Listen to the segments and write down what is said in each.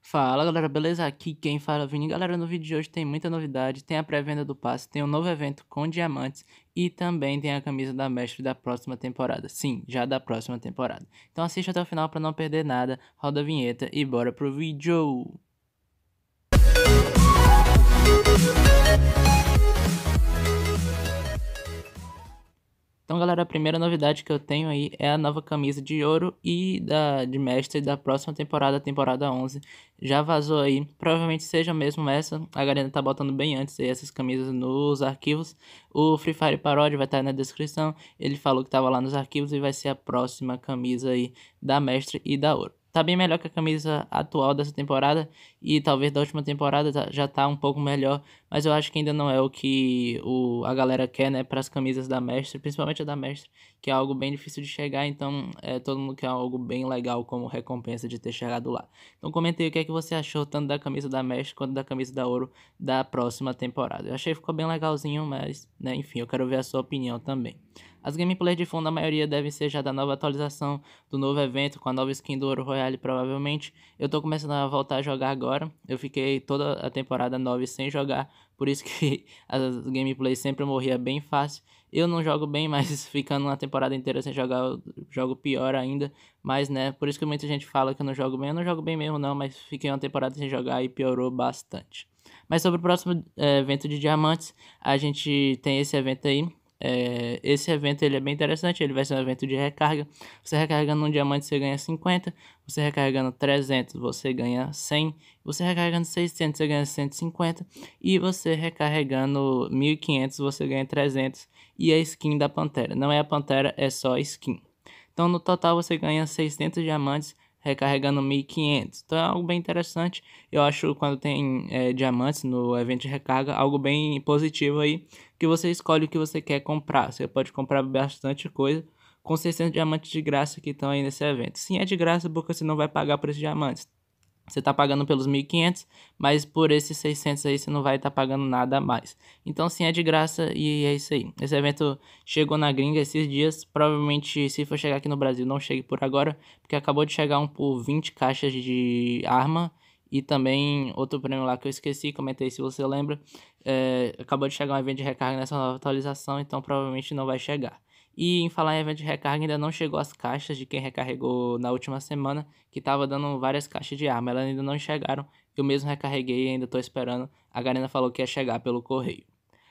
Fala galera, beleza? Aqui quem fala é o Vini. Galera, no vídeo de hoje tem muita novidade, tem a pré-venda do passe, tem um novo evento com diamantes e também tem a camisa da mestre da próxima temporada. Sim, já da próxima temporada. Então assista até o final para não perder nada, roda a vinheta e bora pro vídeo! agora a primeira novidade que eu tenho aí é a nova camisa de ouro e da de mestre da próxima temporada, temporada 11. Já vazou aí, provavelmente seja mesmo essa. A galera tá botando bem antes aí essas camisas nos arquivos. O Free Fire Parody vai estar tá na descrição. Ele falou que tava lá nos arquivos e vai ser a próxima camisa aí da mestre e da ouro tá bem melhor que a camisa atual dessa temporada e talvez da última temporada tá, já tá um pouco melhor, mas eu acho que ainda não é o que o, a galera quer, né, para as camisas da Mestre, principalmente a da Mestre, que é algo bem difícil de chegar, então é, todo mundo quer algo bem legal como recompensa de ter chegado lá. Então comente aí o que é que você achou tanto da camisa da Mestre quanto da camisa da Ouro da próxima temporada. Eu achei que ficou bem legalzinho, mas, né, enfim, eu quero ver a sua opinião também. As gameplays de fundo, a maioria devem ser já da nova atualização, do novo evento, com a nova skin do Ouro Royale, provavelmente. Eu tô começando a voltar a jogar agora. Eu fiquei toda a temporada 9 sem jogar, por isso que as gameplays sempre morria bem fácil. Eu não jogo bem, mas ficando uma temporada inteira sem jogar, eu jogo pior ainda. Mas, né, por isso que muita gente fala que eu não jogo bem. Eu não jogo bem mesmo, não, mas fiquei uma temporada sem jogar e piorou bastante. Mas sobre o próximo é, evento de diamantes, a gente tem esse evento aí, é, esse evento ele é bem interessante, ele vai ser um evento de recarga. Você recarregando um diamante você ganha 50, você recarregando 300 você ganha 100, você recarregando 600 você ganha 150 e você recarregando 1500 você ganha 300 e a skin da Pantera. Não é a Pantera, é só a skin. Então no total você ganha 600 diamantes recarregando 1500. Então é algo bem interessante. Eu acho quando tem é, diamantes no evento de recarga, algo bem positivo aí, que você escolhe o que você quer comprar. Você pode comprar bastante coisa com 600 diamantes de graça que estão aí nesse evento. Sim, é de graça porque você não vai pagar por esses diamantes você está pagando pelos 1.500, mas por esses 600 aí você não vai estar tá pagando nada a mais. Então sim, é de graça e é isso aí. Esse evento chegou na gringa esses dias, provavelmente se for chegar aqui no Brasil não chegue por agora, porque acabou de chegar um por 20 caixas de arma e também outro prêmio lá que eu esqueci, comentei se você lembra, é, acabou de chegar um evento de recarga nessa nova atualização, então provavelmente não vai chegar. E em falar em evento de recarga, ainda não chegou as caixas de quem recarregou na última semana, que estava dando várias caixas de arma. Elas ainda não chegaram. Eu mesmo recarreguei e ainda estou esperando. A Garena falou que ia chegar pelo correio.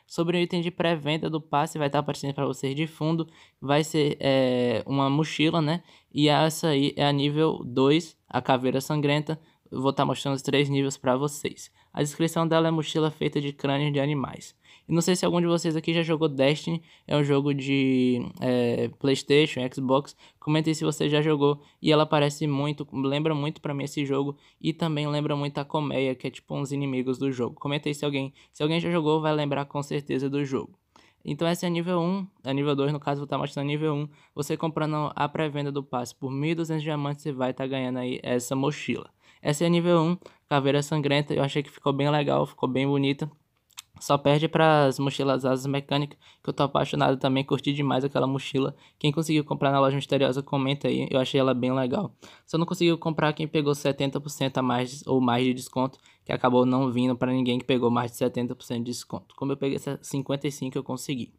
Sobre o item de pré-venda do passe, vai estar tá aparecendo para vocês de fundo. Vai ser é, uma mochila, né? E essa aí é a nível 2, a caveira sangrenta. vou estar tá mostrando os três níveis para vocês. A descrição dela é mochila feita de crânios de animais. E não sei se algum de vocês aqui já jogou Destiny, é um jogo de é, PlayStation, Xbox. Comentem se você já jogou. E ela parece muito, lembra muito para mim esse jogo. E também lembra muito a colmeia, que é tipo uns inimigos do jogo. Comentem se alguém, se alguém já jogou, vai lembrar com certeza do jogo. Então essa é a nível 1, a nível 2 no caso vou estar tá mostrando a nível 1, você comprando a pré-venda do passe por 1.200 diamantes você vai estar tá ganhando aí essa mochila. Essa é a nível 1, Caveira Sangrenta, eu achei que ficou bem legal, ficou bem bonita. Só perde para as mochilas asas mecânicas, que eu tô apaixonado também, curti demais aquela mochila. Quem conseguiu comprar na loja misteriosa, comenta aí, eu achei ela bem legal. Só não conseguiu comprar quem pegou 70% a mais ou mais de desconto, que acabou não vindo para ninguém que pegou mais de 70% de desconto. Como eu peguei 55, eu consegui.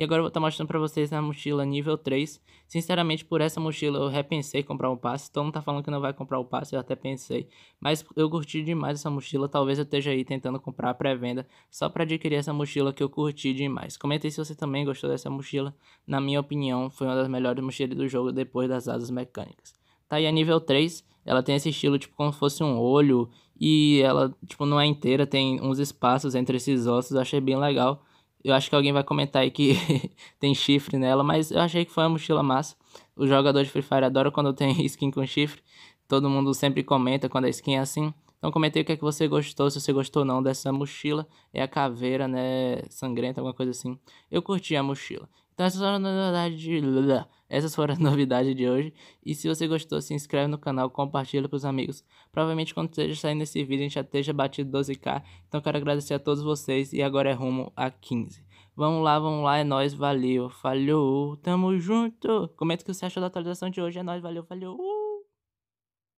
E agora eu vou estar tá mostrando para vocês na mochila nível 3. Sinceramente, por essa mochila eu repensei comprar o passe. Todo mundo tá falando que não vai comprar o passe, eu até pensei. Mas eu curti demais essa mochila. Talvez eu esteja aí tentando comprar a pré-venda só para adquirir essa mochila que eu curti demais. Comenta aí se você também gostou dessa mochila. Na minha opinião, foi uma das melhores mochilas do jogo depois das asas mecânicas. Tá aí a nível 3. Ela tem esse estilo tipo como se fosse um olho e ela tipo não é inteira, tem uns espaços entre esses ossos, achei bem legal. Eu acho que alguém vai comentar aí que tem chifre nela, mas eu achei que foi uma mochila massa. O jogador de Free Fire adora quando tem skin com chifre. Todo mundo sempre comenta quando a skin é assim. Então comentei o que é que você gostou, se você gostou ou não dessa mochila. É a caveira, né? Sangrenta, alguma coisa assim. Eu curti a mochila. Então essas foram as novidades de, essas foram as novidades de hoje. E se você gostou, se inscreve no canal, compartilha com os amigos. Provavelmente quando esteja saindo esse vídeo, a gente já esteja batido 12k. Então quero agradecer a todos vocês e agora é rumo a 15. Vamos lá, vamos lá, é nóis, valeu, falhou, tamo junto. Comenta o que você achou da atualização de hoje, é nóis, valeu, falhou. Uh!